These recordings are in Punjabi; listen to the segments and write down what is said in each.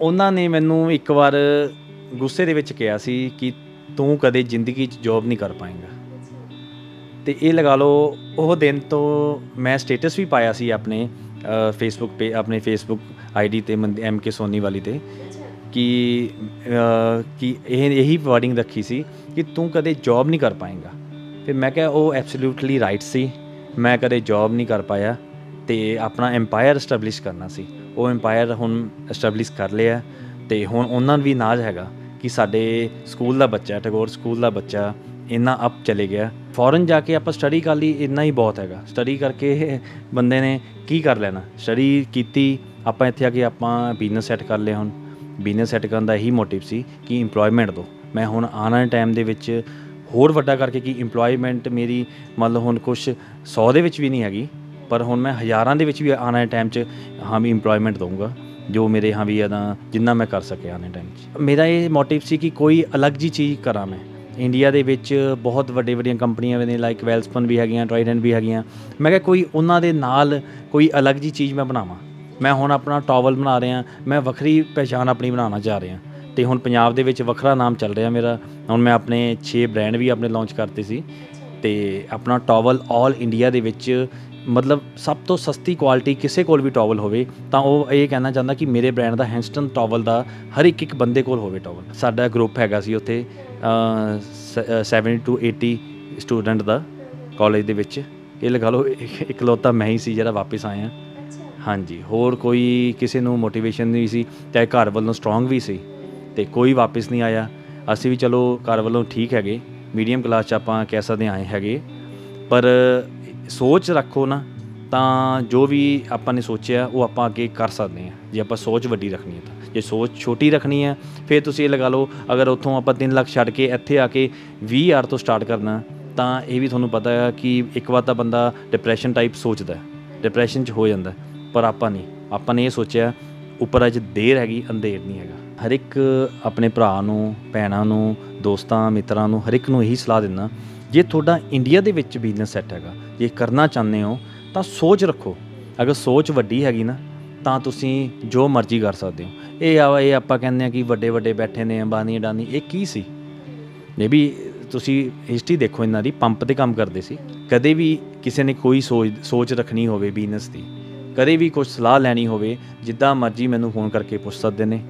ਉਹਨਾਂ ਨੇ ਮੈਨੂੰ ਇੱਕ ਵਾਰ ਗੁੱਸੇ ਦੇ ਵਿੱਚ ਕਿਹਾ ਸੀ ਕਿ ਤੂੰ ਕਦੇ ਜ਼ਿੰਦਗੀ 'ਚ ਜੌਬ ਨਹੀਂ ਕਰ ਪਾਏਗਾ ਤੇ ਇਹ ਲਗਾ ਲਓ ਉਹ ਦਿਨ ਤੋਂ ਮੈਂ ਸਟੇਟਸ ਵੀ ਪਾਇਆ ਸੀ ਆਪਣੇ ਫੇਸਬੁੱਕ ਤੇ ਆਪਣੇ ਫੇਸਬੁੱਕ ਆਈਡੀ ਤੇ ਐਮ ਕੇ ਸੋਨੀ ਵਾਲੀ ਤੇ ਕਿ ਕਿ ਇਹ ਇਹੀ ਵਰਡਿੰਗ ਰੱਖੀ ਸੀ ਕਿ ਤੂੰ ਕਦੇ ਜੌਬ ਨਹੀਂ ਕਰ ਪਾਏਗਾ ਫਿਰ ਮੈਂ ਕਿਹਾ ਉਹ ਐਬਸੋਲੂਟਲੀ ਰਾਈਟ ਸੀ ਮੈਂ ਕਦੇ ਜੌਬ ਨਹੀਂ ਕਰ ਪਾਇਆ ਤੇ ਆਪਣਾ ਐਮਪਾਇਰ ਸਟੈਬਲਿਸ਼ ਕਰਨਾ ਸੀ ਉਹ ਐਮਪਾਇਰ ਹੁਣ ਸਟੈਬਲਿਸ਼ ਕਰ ਲਿਆ ਤੇ ਹੁਣ ਉਹਨਾਂ ਨੂੰ ਵੀ ਨਾਜ਼ ਹੈਗਾ ਕਿ ਸਾਡੇ ਸਕੂਲ ਦਾ ਬੱਚਾ ਟੈਗੋਰ ਸਕੂਲ ਦਾ ਬੱਚਾ ਇੰਨਾ ਅਪ ਚਲੇ ਗਿਆ ਫੋਰਨ ਜਾ ਕੇ ਆਪਾਂ ਸਟੱਡੀ ਕਰ ਲਈ ਇੰਨਾ ਹੀ ਬਹੁਤ ਹੈਗਾ ਸਟੱਡੀ ਕਰਕੇ ਬੰਦੇ ਨੇ ਕੀ ਕਰ ਲੈਣਾ ਸਟੱਡੀ ਕੀਤੀ ਆਪਾਂ ਇੱਥੇ ਆ ਕੇ ਆਪਾਂ ਬਿਜ਼ਨਸ ਸੈੱਟ ਕਰ ਲਿਆ ਹੁਣ ਬਿਜ਼ਨਸ ਸੈੱਟ ਕਰਨ ਦਾ ਇਹੀ ਮੋਟਿਵ ਸੀ ਕਿ EMPLOYMENT ਦੋ ਮੈਂ ਹੁਣ ਆਉਣ ਵਾਲੇ ਟਾਈਮ ਦੇ ਵਿੱਚ ਹੋਰ ਵੱਡਾ ਕਰਕੇ ਕਿ EMPLOYMENT ਮੇਰੀ ਮਤਲਬ ਹੁਣ ਕੁਝ 100 ਦੇ ਵਿੱਚ ਵੀ ਨਹੀਂ ਹੈਗੀ ਪਰ ਹੁਣ ਮੈਂ ਹਜ਼ਾਰਾਂ ਦੇ ਵਿੱਚ ਵੀ ਆਣ ਵਾਲੇ ਟਾਈਮ 'ਚ ਹਾਂ ਵੀ ਏਮਪਲੋਇਮੈਂਟ ਦਊਂਗਾ ਜੋ ਮੇਰੇ ਹਾਂ ਵੀ ਇਹਦਾ ਜਿੰਨਾ ਮੈਂ ਕਰ ਸਕਿਆ ਆਨੇ ਟਾਈਮ 'ਚ ਮੇਰਾ ਇਹ ਮੋਟਿਵ ਸੀ ਕਿ ਕੋਈ ਅਲੱਗ ਜੀ ਚੀਜ਼ ਕਰਾਂ ਮੈਂ ਇੰਡੀਆ ਦੇ ਵਿੱਚ ਬਹੁਤ ਵੱਡੇ ਵੱਡੀਆਂ ਕੰਪਨੀਆਂ ਨੇ ਲਾਈਕ ਵੈਲਸਪਨ ਵੀ ਹੈਗੀਆਂ ਟ੍ਰਾਈਡੈਂਟ ਵੀ ਹੈਗੀਆਂ ਮੈਂ ਕਿਹਾ ਕੋਈ ਉਹਨਾਂ ਦੇ ਨਾਲ ਕੋਈ ਅਲੱਗ ਜੀ ਚੀਜ਼ ਮੈਂ ਬਣਾਵਾਂ ਮੈਂ ਹੁਣ ਆਪਣਾ ਟਾਵਲ ਬਣਾ ਰਿਹਾ ਮੈਂ ਵੱਖਰੀ ਪਛਾਣ ਆਪਣੀ ਬਣਾਉਣਾ ਚਾਹ ਰਿਹਾ ਤੇ ਹੁਣ ਪੰਜਾਬ ਦੇ ਵਿੱਚ ਵੱਖਰਾ ਨਾਮ ਚੱਲ ਰਿਹਾ ਮੇਰਾ ਹੁਣ ਮੈਂ ਆਪਣੇ 6 ਬ੍ਰਾਂਡ ਵੀ ਆਪਣੇ ਲਾਂਚ ਕਰਤੇ ਸੀ ਤੇ ਆਪਣਾ ਟਾਵਲ 올 ਇੰਡੀਆ ਦੇ ਵਿੱਚ ਮਤਲਬ ਸਭ ਤੋਂ ਸਸਤੀ ਕੁਆਲਿਟੀ ਕਿਸੇ ਕੋਲ ਵੀ ਟਾਵਲ ਹੋਵੇ ਤਾਂ ਉਹ ਇਹ ਕਹਿਣਾ ਚਾਹੁੰਦਾ ਕਿ ਮੇਰੇ ਬ੍ਰਾਂਡ ਦਾ ਹੈਂਸਟਨ ਟਾਵਲ ਦਾ ਹਰ ਇੱਕ ਇੱਕ ਬੰਦੇ ਕੋਲ ਹੋਵੇ ਟਾਵਲ ਸਾਡਾ ਗਰੁੱਪ ਹੈਗਾ ਸੀ ਉੱਥੇ 70 ਟੂ 80 ਸਟੂਡੈਂਟ ਦਾ ਕਾਲਜ ਦੇ ਵਿੱਚ ਇਹ ਲਗਾ ਲਓ ਇਕਲੌਤਾ ਮੈਂ ਹੀ ਸੀ ਜਿਹੜਾ ਵਾਪਸ ਆਇਆ ਹਾਂਜੀ ਹੋਰ ਕੋਈ ਕਿਸੇ ਨੂੰ ਮੋਟੀਵੇਸ਼ਨ ਨਹੀਂ ਸੀ ਤੇ ਘਰ ਵੱਲੋਂ ਸਟਰੋਂਗ ਵੀ ਸੀ ਤੇ ਕੋਈ ਵਾਪਸ ਨਹੀਂ ਆਇਆ ਅਸੀਂ ਵੀ ਚਲੋ ਘਰ ਵੱਲੋਂ ਠੀਕ ਹੈਗੇ ਮੀਡੀਅਮ ਕਲਾਸ ਚ ਆਪਾਂ ਕਹਿ ਸਕਦੇ ਆਏ ਹੈਗੇ ਪਰ ਸੋਚ ਰੱਖੋ ਨਾ ਤਾਂ ਜੋ ਵੀ ਆਪਾਂ ਨੇ ਸੋਚਿਆ ਉਹ ਆਪਾਂ ਅੱਗੇ ਕਰ ਸਕਦੇ ਹਾਂ ਜੇ ਆਪਾਂ ਸੋਚ ਵੱਡੀ ਰੱਖਣੀ ਹੈ ਤਾਂ ਜੇ ਸੋਚ ਛੋਟੀ ਰੱਖਣੀ ਹੈ ਫਿਰ ਤੁਸੀਂ ਇਹ ਲਗਾ ਲਓ ਅਗਰ ਉੱਥੋਂ ਆਪਾਂ 3 ਲੱਖ ਛੱਡ ਕੇ ਇੱਥੇ ਆ ਕੇ 20000 ਤੋਂ ਸਟਾਰਟ ਕਰਨਾ ਤਾਂ ਇਹ ਵੀ ਤੁਹਾਨੂੰ ਪਤਾ ਹੈ ਕਿ ਇੱਕ ਵਾਰ ਤਾਂ ਬੰਦਾ ਡਿਪਰੈਸ਼ਨ ਟਾਈਪ ਸੋਚਦਾ ਡਿਪਰੈਸ਼ਨ 'ਚ ਹੋ ਜਾਂਦਾ ਪਰ ਆਪਾਂ ਨਹੀਂ ਆਪਾਂ ਨੇ ਇਹ ਸੋਚਿਆ ਉੱਪਰ ਅਜ ਦੇਰ ਹੈਗੀ ਅੰਧੇਰ ਨਹੀਂ ਹੈਗਾ ਹਰ ਇੱਕ ਆਪਣੇ ਭਰਾ ਨੂੰ ਭੈਣਾਂ ਨੂੰ ਦੋਸਤਾਂ ਮਿੱਤਰਾਂ ਨੂੰ ਹਰ ਇੱਕ ਨੂੰ ਇਹੀ ਸਲਾਹ ਦਿੰਦਾ ਜੇ ਤੁਹਾਡਾ ਇੰਡੀਆ ਦੇ ਵਿੱਚ ਬਿਜ਼ਨਸ ਸੈੱਟ ਹੈਗਾ ਜੇ ਕਰਨਾ ਚਾਹੁੰਦੇ ਹੋ ਤਾਂ ਸੋਚ ਰੱਖੋ ਅਗਰ ਸੋਚ ਵੱਡੀ ਹੈਗੀ ਨਾ ਤਾਂ ਤੁਸੀਂ ਜੋ ਮਰਜ਼ੀ ਕਰ ਸਕਦੇ ਹੋ ਇਹ ਆ ਇਹ ਆਪਾਂ ਕਹਿੰਦੇ ਆ ਕਿ ਵੱਡੇ ਵੱਡੇ ਬੈਠੇ ਨੇ ਅੰਬਾਨੀ ਡਾਨੀ ਇਹ ਕੀ ਸੀ ਇਹ ਵੀ ਤੁਸੀਂ ਹਿਸਟਰੀ ਦੇਖੋ ਇਹਨਾਂ ਦੀ ਪੰਪ ਤੇ ਕੰਮ ਕਰਦੇ ਸੀ ਕਦੇ ਵੀ ਕਿਸੇ ਨੇ ਕੋਈ ਸੋਚ ਸੋਚ ਰੱਖਣੀ ਹੋਵੇ ਬਿਜ਼ਨਸ ਦੀ ਕਦੇ ਵੀ ਕੋਈ ਸਲਾਹ ਲੈਣੀ ਹੋਵੇ ਜਿੱਦਾਂ ਮਰਜ਼ੀ ਮੈਨੂੰ ਫੋਨ ਕਰਕੇ ਪੁੱਛ ਸਕਦੇ ਨੇ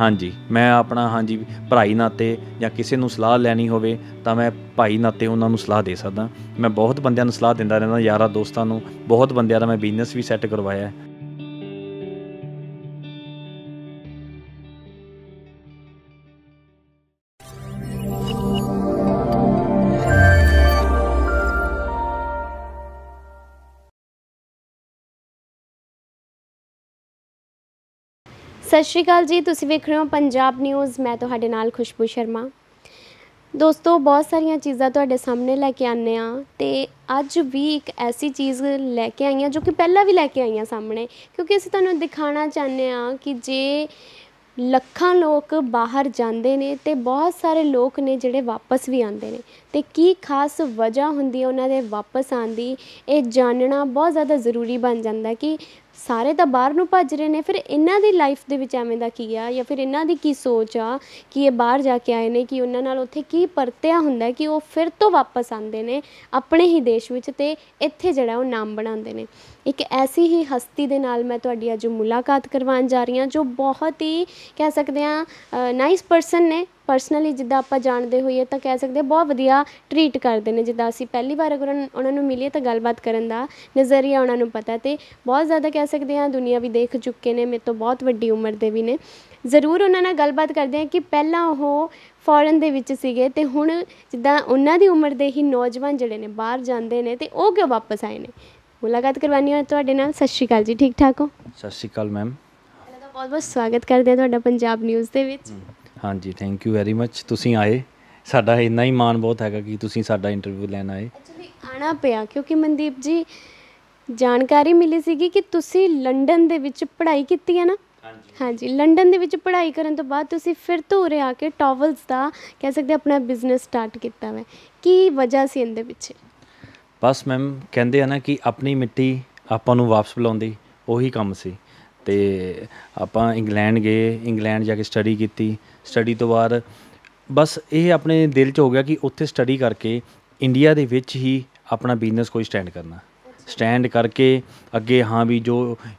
ਹਾਂਜੀ ਮੈਂ ਆਪਣਾ ਹਾਂਜੀ ਭਾਈ ਨਾਤੇ ਜਾਂ ਕਿਸੇ ਨੂੰ ਸਲਾਹ ਲੈਣੀ ਹੋਵੇ ਤਾਂ ਮੈਂ ਭਾਈ ਨਾਤੇ ਉਹਨਾਂ ਨੂੰ ਸਲਾਹ ਦੇ ਸਕਦਾ ਮੈਂ ਬਹੁਤ ਬੰਦਿਆਂ ਨੂੰ ਸਲਾਹ ਦਿੰਦਾ ਰਹਿੰਦਾ ਯਾਰਾ ਦੋਸਤਾਂ ਨੂੰ ਬਹੁਤ ਬੰਦਿਆਂ ਦਾ ਮੈਂ ਬਿਜ਼ਨਸ ਵੀ ਸੈੱਟ ਕਰਵਾਇਆ ਸਤਿ ਸ਼੍ਰੀ ਅਕਾਲ ਜੀ ਤੁਸੀਂ ਵੇਖ ਰਹੇ ਹੋ ਪੰਜਾਬ ਨਿਊਜ਼ ਮੈਂ ਤੁਹਾਡੇ ਨਾਲ ਖੁਸ਼ਬੂ ਸ਼ਰਮਾ ਦੋਸਤੋ ਬਹੁਤ ਸਾਰੀਆਂ ਚੀਜ਼ਾਂ ਤੁਹਾਡੇ ਸਾਹਮਣੇ ਲੈ ਕੇ ਆਨੇ ਆ ਤੇ ਅੱਜ ਵੀ ਇੱਕ ਐਸੀ ਚੀਜ਼ ਲੈ ਕੇ ਆਈਆਂ ਜੋ ਕਿ ਪਹਿਲਾਂ ਵੀ ਲੈ ਕੇ ਆਈਆਂ ਸਾਹਮਣੇ ਕਿਉਂਕਿ ਅਸੀਂ ਤੁਹਾਨੂੰ ਦਿਖਾਣਾ ਚਾਹੁੰਦੇ ਆ ਕਿ ਜੇ ਲੱਖਾਂ ਲੋਕ ਬਾਹਰ ਜਾਂਦੇ ਨੇ ਤੇ ਬਹੁਤ ਸਾਰੇ ਲੋਕ ਨੇ ਜਿਹੜੇ ਵਾਪਸ ਵੀ ਆਉਂਦੇ ਨੇ ਤੇ ਕੀ ਖਾਸ ਵਜ੍ਹਾ ਹੁੰਦੀ ਹੈ ਉਹਨਾਂ ਦੇ ਵਾਪਸ ਆਉਣ ਦੀ ਇਹ ਜਾਣਨਾ ਬਹੁਤ ਜ਼ਿਆਦਾ ਜ਼ਰੂਰੀ ਬਣ ਜਾਂਦਾ ਕਿ ਸਾਰੇ ਤਾਂ ਬਾਹਰ ਨੂੰ ਭੱਜ ਰਹੇ ਨੇ ਫਿਰ ਇਹਨਾਂ ਦੀ ਲਾਈਫ ਦੇ ਵਿੱਚ ਐਵੇਂ ਦਾ ਕੀ ਆ ਜਾਂ ਫਿਰ ਇਹਨਾਂ ਦੀ ਕੀ ਸੋਚ ਆ ਕਿ ਇਹ ਬਾਹਰ ਜਾ ਕੇ ਆਏ ਨੇ ਕਿ ਉਹਨਾਂ ਨਾਲ ਉੱਥੇ ਕੀ ਪਰਤਿਆ ਹੁੰਦਾ ਕਿ ਉਹ ਫਿਰ ਤੋਂ ਵਾਪਸ ਆਉਂਦੇ ਨੇ ਆਪਣੇ ਹੀ ਦੇਸ਼ ਵਿੱਚ ਤੇ ਇੱਥੇ ਜਿਹੜਾ ਉਹ ਨਾਮ ਬਣਾਉਂਦੇ ਨੇ ਇੱਕ ਐਸੀ ਹੀ ਹਸਤੀ ਦੇ ਨਾਲ ਮੈਂ ਤੁਹਾਡੀ ਅੱਜ ਮੁਲਾਕਾਤ ਕਰਵਾਉਣ ਜਾ ਰਹੀ ਹਾਂ ਜੋ ਬਹੁਤ ਹੀ ਕਹਿ ਸਕਦੇ ਆ ਨਾਈਸ ਪਰਸਨ ਨੇ ਪਰਸਨਲੀ ਜਿੱਦਾਂ ਆਪਾਂ ਜਾਣਦੇ ਹੋਈਏ ਤਾਂ ਕਹਿ ਸਕਦੇ ਬਹੁਤ ਵਧੀਆ ਟ੍ਰੀਟ ਕਰਦੇ ਨੇ ਜਿੱਦਾਂ ਅਸੀਂ ਪਹਿਲੀ ਵਾਰ ਅਗਰ ਉਹਨਾਂ ਨੂੰ ਮਿਲੀਏ ਤਾਂ ਗੱਲਬਾਤ ਕਰਨ ਦਾ ਨਜ਼ਰੀਆ ਉਹਨਾਂ ਨੂੰ ਪਤਾ ਤੇ ਬਹੁਤ ਜ਼ਿਆਦਾ ਕਹਿ ਸਕਦੇ ਆ ਦੁਨੀਆ ਵੀ ਦੇਖ ਚੁੱਕੇ ਨੇ ਮੇਰੇ ਤੋਂ ਬਹੁਤ ਵੱਡੀ ਉਮਰ ਦੇ ਵੀ ਨੇ ਜ਼ਰੂਰ ਉਹਨਾਂ ਨਾਲ ਗੱਲਬਾਤ ਕਰਦੇ ਆ ਕਿ ਪਹਿਲਾਂ ਉਹ ਫੋਰਨ ਦੇ ਵਿੱਚ ਸੀਗੇ ਤੇ ਹੁਣ ਜਿੱਦਾਂ ਉਹਨਾਂ ਦੀ ਉਮਰ ਦੇ ਹੀ ਨੌਜਵਾਨ ਜਿਹੜੇ ਨੇ ਬਾਹਰ ਜਾਂਦੇ ਨੇ ਤੇ ਉਹ ਕਿਉਂ ਵਾਪਸ ਆਏ ਨੇ ਮੁਲਾਕਾਤ ਕਰਵਾਨੀ ਹੈ ਤੁਹਾਡੇ ਨਾਲ ਸਤਿ ਸ਼੍ਰੀ ਅਕਾਲ ਜੀ ਠੀਕ ਠਾਕ ਹੋ ਸਤਿ ਸ਼੍ਰੀ ਅਕਾਲ ਮੈਮ ਪਹਿਲਾਂ ਤਾਂ ਬਹੁਤ ਬਹੁਤ ਸਵਾਗਤ ਕਰਦੇ ਹਾਂ ਤੁਹਾਡਾ ਪੰਜਾਬ ਨਿਊਜ਼ ਦੇ ਵਿੱਚ ਹਾਂਜੀ ਥੈਂਕ ਯੂ ਵੈਰੀ ਮੱਚ ਤੁਸੀਂ ਆਏ ਸਾਡਾ ਇੰਨਾ ਹੀ ਮਾਣ ਬਹੁਤ ਹੈਗਾ ਕਿ ਤੁਸੀਂ ਸਾਡਾ ਇੰਟਰਵਿਊ ਲੈਣ ਆਏ ਐਕਚੁਅਲੀ ਆਣਾ ਪਿਆ ਕਿਉਂਕਿ ਮਨਦੀਪ ਜੀ ਜਾਣਕਾਰੀ ਮਿਲੀ ਸੀਗੀ ਕਿ ਤੁਸੀਂ ਲੰਡਨ ਦੇ ਵਿੱਚ ਪੜ੍ਹਾਈ ਕੀਤੀ ਹੈ ਨਾ ਹਾਂਜੀ ਲੰਡਨ ਦੇ ਵਿੱਚ ਪੜ੍ਹਾਈ ਕਰਨ ਤੋਂ ਬਾਅਦ ਤੁਸੀਂ ਫਿਰ ਤੋਂ ਉਰੇ ਆ ਕੇ ਟਾਵਲਸ ਦਾ ਕਹਿ ਸਕਦੇ ਆਪਣਾ ਬਿਜ਼ਨਸ ਸਟਾਰਟ ਕੀਤਾ ਹੈ ਕੀ ਵਜ੍ਹਾ ਸੀ ਇਹਦੇ ਪਿੱਛੇ ਬਸ ਮੈਮ ਕਹਿੰਦੇ ਆ ਨਾ ਕਿ ਆਪਣੀ ਮਿੱਟੀ ਆਪਾਂ ਨੂੰ ਵਾਪਸ ਬੁਲਾਉਂਦੀ ਉਹੀ ਕੰਮ ਸੀ ਤੇ ਆਪਾਂ ਇੰਗਲੈਂਡ ਗਏ ਇੰਗਲੈਂਡ ਜਾ ਕੇ ਸਟੱਡੀ ਕੀਤੀ ਸਟੱਡੀ ਤੋਂ ਬਾਅਦ ਬਸ ਇਹ ਆਪਣੇ ਦਿਲ 'ਚ ਹੋ ਗਿਆ ਕਿ ਉੱਥੇ ਸਟੱਡੀ ਕਰਕੇ ਇੰਡੀਆ ਦੇ ਵਿੱਚ ਹੀ ਆਪਣਾ ਬਿਜ਼ਨਸ ਕੋਈ ਸਟੈਂਡ ਕਰਨਾ ਸਟੈਂਡ ਕਰਕੇ ਅੱਗੇ ਹਾਂ ਵੀ ਜੋ